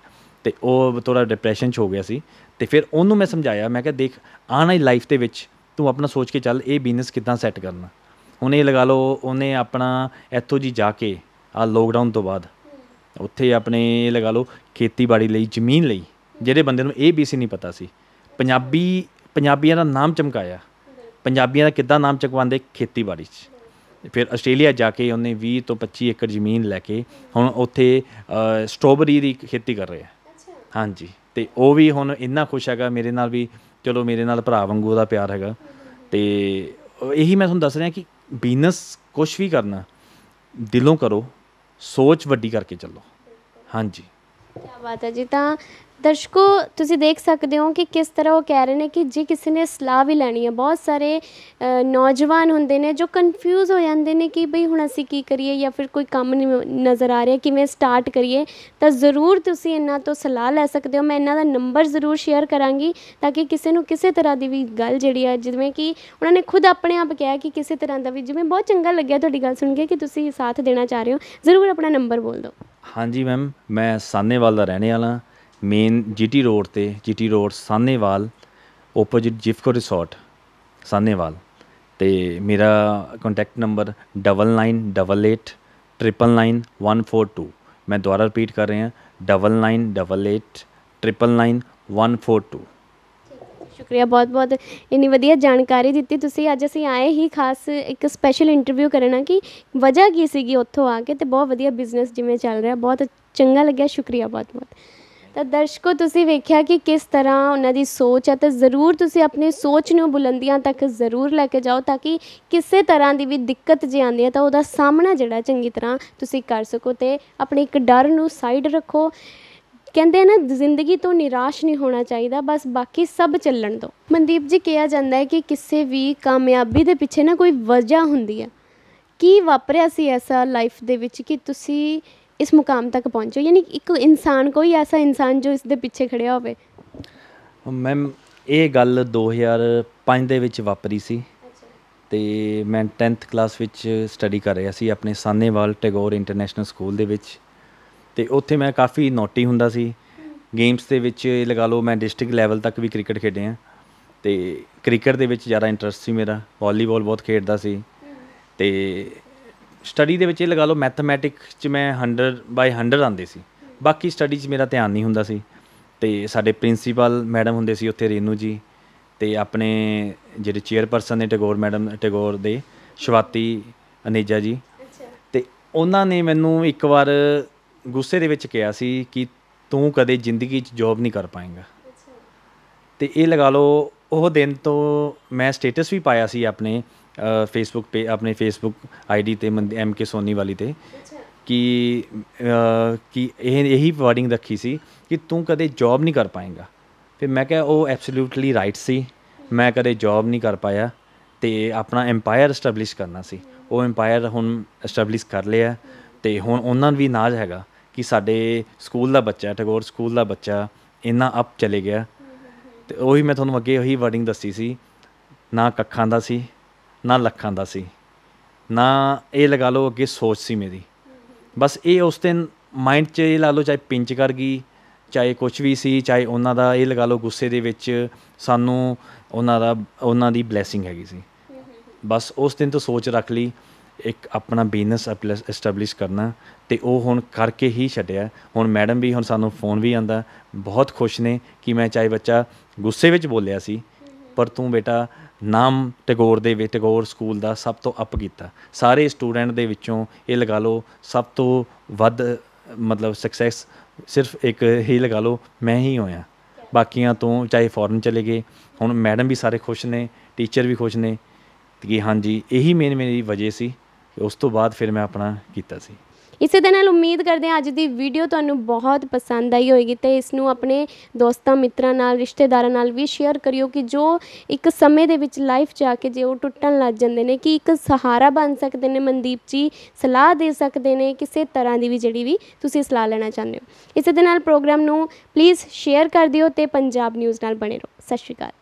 ਤੇ ਉਹ ਥੋੜਾ ਡਿਪਰੈਸ਼ਨ ਚ ਹੋ ਗਿਆ ਸੀ ਤੇ ਫਿਰ ਉਹਨੂੰ ਮੈਂ ਸਮਝਾਇਆ ਮੈਂ ਕਿਹਾ ਦੇਖ ਆਣਾ ਵਾਲੀ ਲਾਈਫ ਦੇ ਵਿੱਚ ਤੂੰ ਆਪਣਾ ਸੋਚ ਕੇ ਚੱਲ ਇਹ ਬਿਜ਼ਨਸ ਕਿਦਾਂ ਸੈੱਟ ਕਰਨਾ ਉਹਨੇ ਲਗਾ ਲਓ ਉਹਨੇ ਆਪਣਾ ਇੱਥੋਂ ਜੀ ਜਾ ਕੇ ਆ ਲੋਕਡਾਊਨ ਤੋਂ ਬਾਅਦ ਉੱਥੇ ਆਪਣੇ ਲਗਾ ਲਓ ਖੇਤੀਬਾੜੀ ਲਈ ਜ਼ਮੀਨ ਲਈ ਜਿਹੜੇ ਬੰਦੇ ਨੂੰ ਇਹ ਵੀ ਸੀ ਨਹੀਂ ਪਤਾ ਸੀ ਪੰਜਾਬੀ ਪੰਜਾਬੀਆਂ ਦਾ ਨਾਮ ਚਮਕਾਇਆ ਪੰਜਾਬੀਆਂ ਦਾ ਕਿੱਦਾਂ ਨਾਮ ਚਕਵਾਉਂਦੇ ਖੇਤੀਬਾੜੀ 'ਚ ਫਿਰ ਆਸਟ੍ਰੇਲੀਆ ਜਾ ਕੇ ਉਹਨੇ 20 ਤੋਂ 25 ਏਕੜ ਜ਼ਮੀਨ ਲੈ ਕੇ ਹੁਣ ਉੱਥੇ ਸਟ੍ਰੋਬਰੀ ਦੀ ਖੇਤੀ ਕਰ ਰਿਹਾ ਹਾਂਜੀ ਤੇ ਉਹ ਵੀ ਹੁਣ ਇੰਨਾ ਖੁਸ਼ ਹੈਗਾ ਮੇਰੇ ਨਾਲ ਵੀ ਚਲੋ ਮੇਰੇ ਨਾਲ ਭਰਾ ਵਾਂਗੂ ਉਹਦਾ ਪਿਆਰ ਹੈਗਾ ਤੇ ਇਹੀ ਮੈਂ ਤੁਹਾਨੂੰ ਦੱਸ ਰਿਹਾ ਕਿ ਬਿਜ਼ਨਸ ਕੁਝ ਵੀ ਕਰਨਾ ਦਿਲੋਂ ਕਰੋ ਸੋਚ ਵੱਡੀ ਕਰਕੇ ਚੱਲੋ ਹਾਂਜੀ ਕੀ ਬਾਤ ਹੈ ਜੀ ਤਾਂ ਦਰਸ਼ਕੋ ਤੁਸੀਂ ਦੇਖ ਸਕਦੇ ਹੋ ਕਿ ਕਿਸ ਤਰ੍ਹਾਂ ਉਹ ਕਹਿ ਰਹੇ ਨੇ ਕਿ ਜੇ ਕਿਸੇ ਨੇ ਸਲਾਹ ਵੀ ਲੈਣੀ ਹੈ ਬਹੁਤ ਸਾਰੇ ਨੌਜਵਾਨ ਹੁੰਦੇ ਨੇ ਜੋ ਕਨਫਿਊਜ਼ ਹੋ ਜਾਂਦੇ ਨੇ ਕਿ ਬਈ ਹੁਣ ਅਸੀਂ ਕੀ ਕਰੀਏ ਜਾਂ ਫਿਰ ਕੋਈ ਕੰਮ ਨਹੀਂ ਨਜ਼ਰ ਆ ਰਿਹਾ ਕਿਵੇਂ ਸਟਾਰਟ ਕਰੀਏ ਤਾਂ ਜ਼ਰੂਰ ਤੁਸੀਂ ਇਹਨਾਂ ਤੋਂ ਸਲਾਹ ਲੈ ਸਕਦੇ ਹੋ ਮੈਂ ਇਹਨਾਂ ਦਾ ਨੰਬਰ ਜ਼ਰੂਰ ਸ਼ੇਅਰ ਕਰਾਂਗੀ ਤਾਂ ਕਿ ਕਿਸੇ ਨੂੰ ਕਿਸੇ ਤਰ੍ਹਾਂ ਦੀ ਵੀ ਗੱਲ ਜਿਹੜੀ ਆ ਜਿਵੇਂ ਕਿ ਉਹਨਾਂ ਨੇ ਖੁਦ ਆਪਣੇ ਆਪ ਕਿਹਾ ਕਿ ਕਿਸੇ ਤਰ੍ਹਾਂ ਦਾ ਵੀ ਜਿਵੇਂ ਬਹੁਤ ਚੰਗਾ ਲੱਗਿਆ ਤੁਹਾਡੀ ਗੱਲ ਸੁਣ ਕੇ ਕਿ ਤੁਸੀਂ ਸਾਥ ਦੇਣਾ ਚਾਹ ਰਹੇ ਹੋ ਜ਼ਰੂਰ ਆਪਣਾ ਨੰਬਰ ਬੋਲ ਦਿਓ ਹਾਂਜੀ ਮੈਮ ਮੈਂ ਸਾਨੇਵਾਲ ਦਾ ਰਹਿਣੇ ਵਾਲਾ ਮੇਨ ਜੀਟੀ ਰੋਡ ਤੇ ਜੀਟੀ ਰੋਡ ਸਾਨੇਵਾਲ ਓਪੋਜਿਟ ਜਿਫਕੋ ਰਿਸੋਰਟ ਸਾਨੇਵਾਲ ਤੇ ਮੇਰਾ ਕੰਟੈਕਟ ਨੰਬਰ 9988999142 ਮੈਂ ਦੁਬਾਰਾ ਰਿਪੀਟ ਕਰ ਰਿਹਾ 9988999142 ਸ਼ੁਕਰੀਆ ਬਹੁਤ ਬਹੁਤ ਇੰਨੀ ਵਧੀਆ ਜਾਣਕਾਰੀ ਦਿੱਤੀ ਤੁਸੀਂ ਅੱਜ ਅਸੀਂ ਆਏ ਹੀ ਖਾਸ ਇੱਕ ਸਪੈਸ਼ਲ ਇੰਟਰਵਿਊ ਕਰਨਾ ਕਿ ਵਜ੍ਹਾ ਕੀ ਸੀਗੀ ਉੱਥੋਂ ਆ ਕੇ ਤੇ ਬਹੁਤ ਵਧੀਆ ਬਿਜ਼ਨਸ ਜਿਵੇਂ ਚੱਲ ਰਿਹਾ ਬਹੁਤ ਚੰਗਾ ਲੱਗਿਆ ਸ਼ੁਕਰੀਆ ਬਹੁਤ ਬਹੁਤ ਤਾਂ ਦਰਸ਼ਕੋ ਤੁਸੀਂ ਵੇਖਿਆ ਕਿ ਕਿਸ ਤਰ੍ਹਾਂ ਉਹਨਾਂ ਦੀ ਸੋਚ ਹੈ ਤਾਂ ਜ਼ਰੂਰ ਤੁਸੀਂ ਆਪਣੀ ਸੋਚ ਨੂੰ ਬੁਲੰਦੀਆਂ ਤੱਕ ਜ਼ਰੂਰ ਲੈ ਕੇ ਜਾਓ ਤਾਂ ਕਿ ਕਿਸੇ ਤਰ੍ਹਾਂ ਦੀ ਵੀ ਦਿੱਕਤ ਜੇ ਆਉਂਦੀ ਹੈ ਤਾਂ ਉਹਦਾ ਸਾਹਮਣਾ ਜਿਹੜਾ ਚੰਗੀ ਤਰ੍ਹਾਂ ਤੁਸੀਂ ਕਰ ਸਕੋ ਤੇ ਆਪਣੇ ਇੱਕ ਡਰ ਨੂੰ ਸਾਈਡ ਰੱਖੋ ਕਹਿੰਦੇ ਨਾ ਜ਼ਿੰਦਗੀ ਤੋਂ ਨਿਰਾਸ਼ ਨਹੀਂ ਹੋਣਾ ਚਾਹੀਦਾ ਬਸ ਬਾਕੀ ਸਭ ਚੱਲਣ ਦਿਓ ਮਨਦੀਪ ਜੀ ਕਿਹਾ ਜਾਂਦਾ ਹੈ ਕਿ ਕਿਸੇ ਵੀ ਕਾਮਯਾਬੀ ਦੇ ਪਿੱਛੇ ਨਾ ਕੋਈ ਵਜ੍ਹਾ ਹੁੰਦੀ ਹੈ ਕੀ ਵਾਪਰਿਆ ਸੀ ਐਸਾ ਲਾਈਫ ਦੇ ਵਿੱਚ ਕਿ ਤੁਸੀਂ ਇਸ ਮੁਕਾਮ ਤੱਕ ਪਹੁੰਚੋ ਯਾਨੀ ਇੱਕ ਇਨਸਾਨ ਕੋਈ ਐਸਾ ਇਨਸਾਨ ਜੋ ਇਸ ਦੇ ਪਿੱਛੇ ਖੜਿਆ ਹੋਵੇ ਮੈਮ ਇਹ ਗੱਲ 2005 ਦੇ ਵਿੱਚ ਵਾਪਰੀ ਸੀ ਤੇ ਮੈਂ 10th ਕਲਾਸ ਵਿੱਚ ਸਟੱਡੀ ਕਰ ਰਿਹਾ ਸੀ ਆਪਣੇ ਸਾਨੇਵਾਲ ਟੈਗੋਰ ਇੰਟਰਨੈਸ਼ਨਲ ਸਕੂਲ ਦੇ ਵਿੱਚ ਤੇ ਉੱਥੇ ਮੈਂ ਕਾਫੀ ਨੋਟੀ ਹੁੰਦਾ ਸੀ ਗੇਮਸ ਦੇ ਵਿੱਚ ਲਗਾ ਲਓ ਮੈਂ ਡਿਸਟ੍ਰਿਕਟ ਲੈਵਲ ਤੱਕ ਵੀ ਕ੍ਰਿਕਟ ਖੇਡੇ ਆ ਤੇ ਕ੍ਰਿਕਟ ਦੇ ਵਿੱਚ ਜ਼ਿਆਦਾ ਇੰਟਰਸਟ ਸੀ ਮੇਰਾ ਵਾਲੀਬਾਲ ਬਹੁਤ ਖੇਡਦਾ ਸੀ ਤੇ ਸਟੱਡੀ ਦੇ ਵਿੱਚ ਇਹ ਲਗਾ ਲਓ ਮੈਥਮੈਟਿਕ 'ਚ ਮੈਂ 100 ਬਾਈ 100 ਆਂਦੇ ਸੀ ਬਾਕੀ ਸਟੱਡੀ 'ਚ ਮੇਰਾ ਧਿਆਨ ਨਹੀਂ ਹੁੰਦਾ ਸੀ ਤੇ ਸਾਡੇ ਪ੍ਰਿੰਸੀਪਲ ਮੈਡਮ ਹੁੰਦੇ ਸੀ ਉੱਥੇ ਰੇਨੂ ਜੀ ਤੇ ਆਪਣੇ ਜਿਹੜੇ ਚੇਅਰਪਰਸਨ ਨੇ ਟੈਗੋਰ ਮੈਡਮ ਟੈਗੋਰ ਦੇ ਸ਼ਵਾਤੀ ਅਨੇਜਾ ਜੀ ਤੇ ਉਹਨਾਂ ਨੇ ਮੈਨੂੰ ਇੱਕ ਵਾਰ ਗੁੱਸੇ ਦੇ ਵਿੱਚ ਕਿਹਾ ਸੀ ਕਿ ਤੂੰ ਕਦੇ ਜ਼ਿੰਦਗੀ 'ਚ ਜੌਬ ਨਹੀਂ ਕਰ ਪਾਏਗਾ ਤੇ ਇਹ ਲਗਾ ਲਓ ਉਹ ਦਿਨ ਤੋਂ ਮੈਂ ਸਟੇਟਸ ਵੀ ਪਾਇਆ ਸੀ ਆਪਣੇ ਫੇਸਬੁੱਕ ਤੇ ਆਪਣੇ ਫੇਸਬੁੱਕ ਆਈਡੀ ਤੇ ਐਮ ਕੇ ਸੋਨੀ ਵਾਲੀ ਤੇ ਕਿ ਕਿ ਇਹ ਇਹੀ ਵਰਡਿੰਗ ਰੱਖੀ ਸੀ ਕਿ ਤੂੰ ਕਦੇ ਜੌਬ ਨਹੀਂ ਕਰ ਪਾਏਗਾ ਫਿਰ ਮੈਂ ਕਿਹਾ ਉਹ ਐਬਸੋਲੂਟਲੀ ਰਾਈਟ ਸੀ ਮੈਂ ਕਦੇ ਜੌਬ ਨਹੀਂ ਕਰ ਪਾਇਆ ਤੇ ਆਪਣਾ ਐਮਪਾਇਰ ਸਟੈਬਲਿਸ਼ ਕਰਨਾ ਸੀ ਉਹ ਐਮਪਾਇਰ ਹੁਣ ਸਟੈਬਲਿਸ਼ ਕਰ ਲਿਆ ਤੇ ਹੁਣ ਉਹਨਾਂ ਨੂੰ ਵੀ ਨਾਜ਼ ਹੈਗਾ ਕਿ ਸਾਡੇ ਸਕੂਲ ਦਾ ਬੱਚਾ ਟਗੋਰ ਸਕੂਲ ਦਾ ਬੱਚਾ ਇੰਨਾ ਅਪ ਚਲੇ ਗਿਆ ਤੇ ਉਹੀ ਮੈਂ ਤੁਹਾਨੂੰ ਅੱਗੇ ਉਹੀ ਵਰਡਿੰਗ ਦੱਸੀ ਸੀ ਨਾ ਕੱਖਾਂ ਦਾ ਸੀ ਨਾ ਲੱਖਾਂ ਦਾ ਸੀ ਨਾ ਇਹ ਲਗਾ ਲਓ ਅੱਗੇ ਸੋਚ ਸੀ ਮੇਰੀ ਬਸ ਇਹ ਉਸ ਦਿਨ ਮਾਈਂਡ 'ਚ ਇਹ ਲਾ ਲਓ ਚਾਹੇ ਪਿੰਚ ਕਰ ਗਈ ਚਾਹੇ ਕੁਝ ਵੀ ਸੀ ਚਾਹੇ ਉਹਨਾਂ ਦਾ ਇਹ ਲਗਾ ਲਓ ਗੁੱਸੇ ਦੇ ਵਿੱਚ ਸਾਨੂੰ ਉਹਨਾਂ ਦਾ ਉਹਨਾਂ ਦੀ ਬਲੇਸਿੰਗ ਹੈਗੀ ਸੀ ਬਸ ਉਸ ਦਿਨ ਤੋਂ ਸੋਚ ਰੱਖ ਲਈ ਇੱਕ ਆਪਣਾ ਬਿਜ਼ਨਸ ਐਸਟੈਬਲਿਸ਼ ਕਰਨਾ ਤੇ ਉਹ ਹੁਣ ਕਰਕੇ ਹੀ ਛੱਡਿਆ ਹੁਣ ਮੈਡਮ ਵੀ ਹੁਣ ਸਾਨੂੰ ਫੋਨ ਵੀ ਆਂਦਾ ਬਹੁਤ ਖੁਸ਼ ਨੇ ਕਿ ਮੈਂ ਚਾਹੇ ਬੱਚਾ ਗੁੱਸੇ ਵਿੱਚ ਬੋਲਿਆ ਸੀ ਪਰ ਤੂੰ ਬੇਟਾ ਨਾਮ ਟੈਗੋਰ ਦੇ ਵਿੱਚ ਟੈਗੋਰ ਸਕੂਲ ਦਾ ਸਭ ਤੋਂ ਅਪ ਕੀਤਾ ਸਾਰੇ ਸਟੂਡੈਂਟ ਦੇ ਵਿੱਚੋਂ ਇਹ ਲਗਾ ਲਓ ਸਭ ਤੋਂ ਵੱਧ ਮਤਲਬ ਸਕਸੈਸ ਸਿਰਫ ਇੱਕ ਹੀ ਲਗਾ ਲਓ ਮੈਂ ਹੀ ਹੋਇਆ ਬਾਕੀਆਂ ਤੋਂ ਚਾਹੇ ਫੋਰਨ ਚਲੇ ਗਏ ਹੁਣ ਮੈਡਮ ਵੀ ਸਾਰੇ ਖੁਸ਼ ਨੇ ਟੀਚਰ ਵੀ ਖੁਸ਼ ਨੇ ਕਿ ਹਾਂਜੀ ਇਹੀ ਮੇਨ ਮੇਰੀ ਵਜ੍ਹਾ ਸੀ ਉਸ ਤੋਂ ਬਾਅਦ ਫਿਰ ਮੈਂ ਆਪਣਾ ਕੀਤਾ ਸੀ ਇਸੇ ਦੇ ਨਾਲ ਉਮੀਦ ਕਰਦੇ ਹਾਂ ਅੱਜ ਦੀ ਵੀਡੀਓ ਤੁਹਾਨੂੰ ਬਹੁਤ ਪਸੰਦ ਆਈ ਹੋਵੇਗੀ ਤੇ ਇਸ ਨੂੰ ਆਪਣੇ ਦੋਸਤਾਂ ਮਿੱਤਰਾਂ ਨਾਲ ਰਿਸ਼ਤੇਦਾਰਾਂ ਨਾਲ ਵੀ ਸ਼ੇਅਰ ਕਰਿਓ ਕਿ ਜੋ ਇੱਕ ਸਮੇਂ ਦੇ ਵਿੱਚ ਲਾਈਫ ਜਾ ਕੇ ਜੇ ਉਹ ਟੁੱਟਣ ਲੱਗ ਜਾਂਦੇ ਨੇ ਕਿ ਇੱਕ ਸਹਾਰਾ ਬਣ ਸਕਦੇ ਨੇ ਮਨਦੀਪ ਜੀ ਸਲਾਹ ਦੇ ਸਕਦੇ ਨੇ ਕਿਸੇ ਤਰ੍ਹਾਂ ਦੀ ਵੀ ਜਿਹੜੀ ਵੀ ਤੁਸੀਂ ਸਲਾਹ ਲੈਣਾ ਚਾਹੁੰਦੇ ਹੋ ਇਸੇ ਦੇ ਨਾਲ ਪ੍ਰੋਗਰਾਮ ਨੂੰ ਪਲੀਜ਼ ਸ਼ੇਅਰ ਕਰ ਦਿਓ ਤੇ ਪੰਜਾਬ ਨਿਊਜ਼ ਨਾਲ ਬਣੇ ਰਹੋ ਸਤਿ ਸ਼੍ਰੀ ਅਕਾਲ